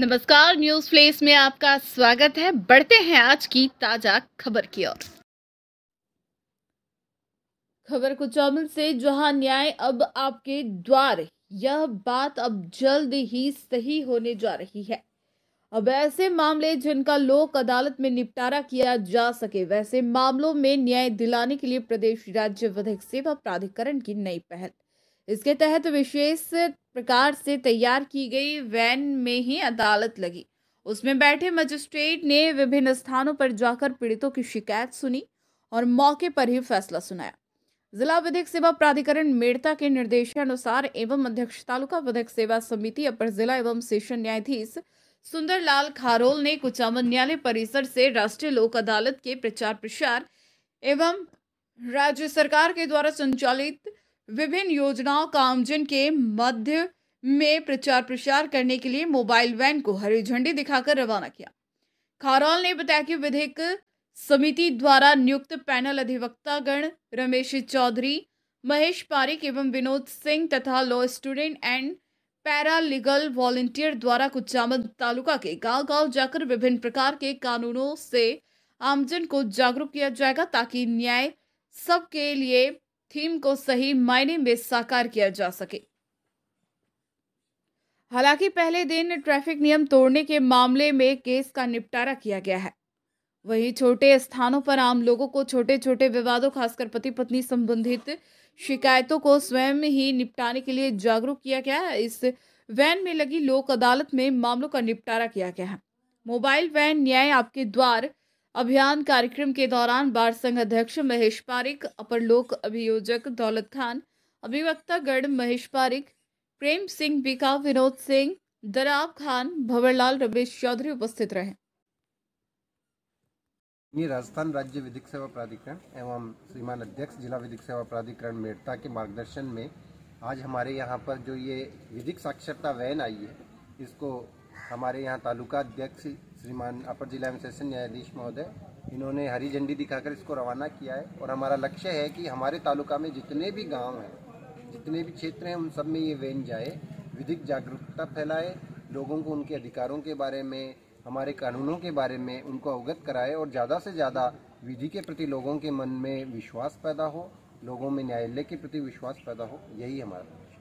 नमस्कार news place में आपका स्वागत है बढ़ते हैं आज की ताजा खबर की ओर खबर कुचामल से जहां न्याय अब आपके द्वार यह बात अब जल्द ही सही होने जा रही है अब ऐसे मामले जिनका लोक अदालत में निपटारा किया जा सके वैसे मामलों में न्याय दिलाने के लिए प्रदेश राज्य विधिक सेवा प्राधिकरण की नई पहल इसके तहत विशेष प्रकार से तैयार की गई वैन में ही अदालत लगी उसमें बैठे मजिस्ट्रेट ने विभिन्न स्थानों पर जाकर पीड़ितों की शिकायत सुनी और मौके पर ही फैसला सुनाया जिला विधिक सेवा प्राधिकरण मेड़ता के निर्देशानुसार एवं अध्यक्ष तालुका विधिक सेवा समिति अपर जिला एवं सेशन न्यायाधीश सुंदरलाल खारोल ने कुचामन न्यायालय परिसर से राष्ट्रीय लोक अदालत के प्रचार प्रसार एवं राज्य सरकार के द्वारा संचालित विभिन्न योजनाओं का आमजन के मध्य में प्रचार प्रसार करने के लिए मोबाइल वैन को हरी झंडी दिखाकर रवाना किया खारौल ने बताया कि विधेयक समिति द्वारा नियुक्त पैनल अधिवक्तागण रमेश चौधरी महेश पारिक एवं विनोद सिंह तथा law student and paralegal volunteer द्वारा कुचामन तालुका के गांव गांव जाकर विभिन्न प्रकार के कानूनों से आमजन को जागरूक किया जाएगा ताकि न्याय सबके लिए थीम को सही मायने में साकार किया जा सके हालांकि पहले दिन ट्रैफिक नियम तोड़ने के मामले में केस का निपटारा किया गया है वहीं छोटे स्थानों पर आम लोगों को छोटे छोटे विवादों खासकर पति पत्नी संबंधित शिकायतों को स्वयं ही निपटाने के लिए जागरूक किया गया है इस वैन में लगी लोक अदालत में मामलों का निपटारा किया गया है मोबाइल वैन न्याय आपके द्वार अभियान कार्यक्रम के दौरान बार संघ अध्यक्ष महेश पारिक अपर लोक अभियोजक दौलत खान अभिवक्ता गण महेश पारिक प्रेम सिंह बीका विनोद सिंह दराब खान भंवरलाल रमेश चौधरी उपस्थित रहे राजस्थान राज्य विधिक सेवा प्राधिकरण एवं श्रीमान अध्यक्ष जिला विधिक सेवा प्राधिकरण मेड़ता के मार्गदर्शन में आज हमारे यहाँ पर जो ये विधिक साक्षरता वैन आई है इसको हमारे यहाँ तालुका अध्यक्ष श्रीमान अपर जिला एवं सेशन न्यायाधीश महोदय इन्होंने हरी झंडी दिखाकर इसको रवाना किया है और हमारा लक्ष्य है कि हमारे तालुका में जितने भी गांव हैं जितने भी क्षेत्र हैं उन सब में ये वैन जाए विधिक जागरूकता फैलाए लोगों को उनके अधिकारों के बारे में हमारे कानूनों के बारे में उनको अवगत कराए और ज़्यादा से ज़्यादा विधि के प्रति लोगों के मन में विश्वास पैदा हो लोगों में न्यायालय के प्रति विश्वास पैदा हो यही हमारा